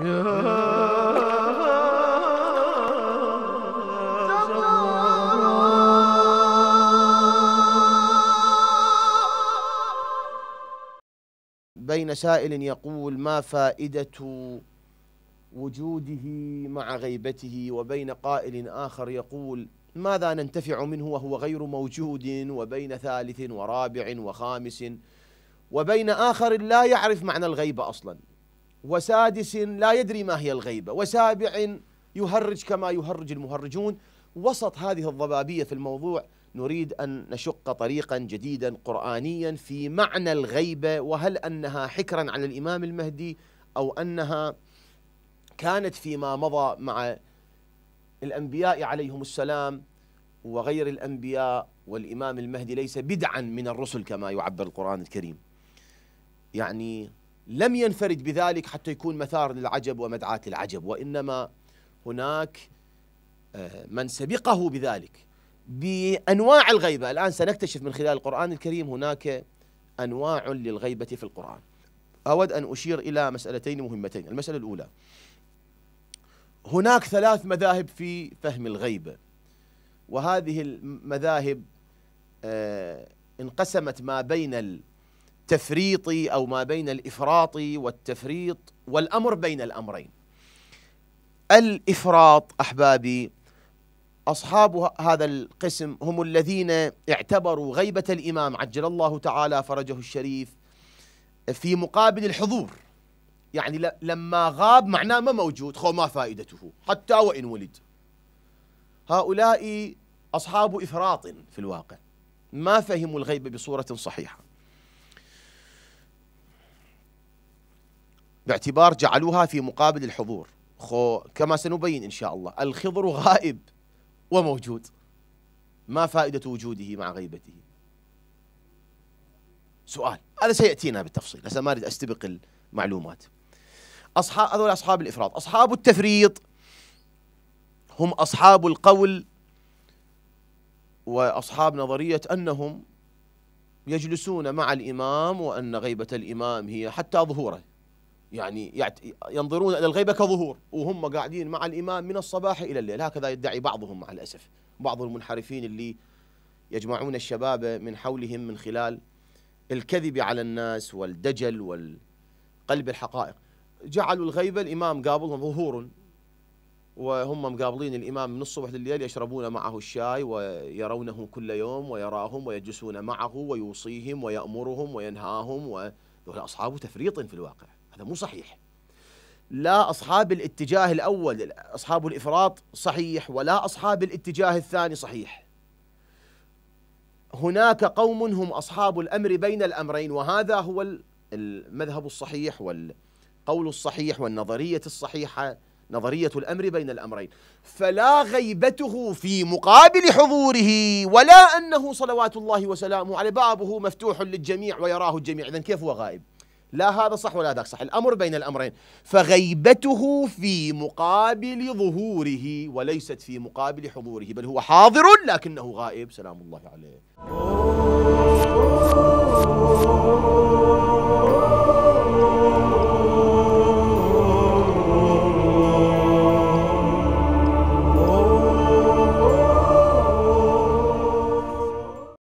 بين سائل يقول ما فائدة وجوده مع غيبته وبين قائل آخر يقول ماذا ننتفع منه وهو غير موجود وبين ثالث ورابع وخامس وبين آخر لا يعرف معنى الغيب أصلاً وسادس لا يدري ما هي الغيبة وسابع يهرج كما يهرج المهرجون وسط هذه الضبابية في الموضوع نريد أن نشق طريقا جديدا قرآنيا في معنى الغيبة وهل أنها حكرا على الإمام المهدي أو أنها كانت فيما مضى مع الأنبياء عليهم السلام وغير الأنبياء والإمام المهدي ليس بدعا من الرسل كما يعبر القرآن الكريم يعني لم ينفرد بذلك حتى يكون مثار للعجب ومدعاة للعجب وإنما هناك آه، من سبقه بذلك بأنواع الغيبة الآن سنكتشف من خلال القرآن الكريم هناك أنواع للغيبة في القرآن أود أن أشير إلى مسألتين مهمتين المسألة الأولى هناك ثلاث مذاهب في فهم الغيبة وهذه المذاهب آه، انقسمت ما بين التفريط او ما بين الافراط والتفريط والامر بين الامرين. الافراط احبابي اصحاب هذا القسم هم الذين اعتبروا غيبه الامام عجل الله تعالى فرجه الشريف في مقابل الحضور. يعني لما غاب معناه ما موجود خو ما فائدته حتى وان ولد. هؤلاء اصحاب افراط في الواقع ما فهموا الغيب بصوره صحيحه. باعتبار جعلوها في مقابل الحضور خو كما سنبين إن شاء الله الخضر غائب وموجود ما فائدة وجوده مع غيبته سؤال هذا سيأتينا بالتفصيل هسه ما أريد أستبق المعلومات أصحاب هذول أصحاب الإفراط أصحاب التفريط هم أصحاب القول وأصحاب نظرية أنهم يجلسون مع الإمام وأن غيبة الإمام هي حتى ظهوره يعني ينظرون إلى الغيبة كظهور وهم قاعدين مع الإمام من الصباح إلى الليل هكذا يدعي بعضهم مع الأسف بعض المنحرفين اللي يجمعون الشباب من حولهم من خلال الكذب على الناس والدجل والقلب الحقائق جعلوا الغيبة الإمام قابلهم ظهور وهم مقابلين الإمام من الصبح لليل يشربون معه الشاي ويرونه كل يوم ويراهم ويجلسون معه ويوصيهم ويأمرهم وينهاهم و... أصحاب تفريط في الواقع هذا مو صحيح لا أصحاب الاتجاه الأول أصحاب الإفراط صحيح ولا أصحاب الاتجاه الثاني صحيح هناك قوم هم أصحاب الأمر بين الأمرين وهذا هو المذهب الصحيح والقول الصحيح والنظرية الصحيحة نظرية الأمر بين الأمرين فلا غيبته في مقابل حضوره ولا أنه صلوات الله وسلامه على بابه مفتوح للجميع ويراه الجميع إذن كيف هو غائب لا هذا صح ولا ذاك صح الأمر بين الأمرين فغيبته في مقابل ظهوره وليست في مقابل حضوره بل هو حاضر لكنه غائب سلام الله عليه